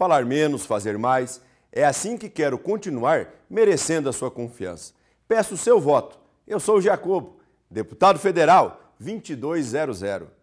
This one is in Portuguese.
falar menos, fazer mais. É assim que quero continuar merecendo a sua confiança. Peço o seu voto. Eu sou o Jacobo, deputado federal 2200.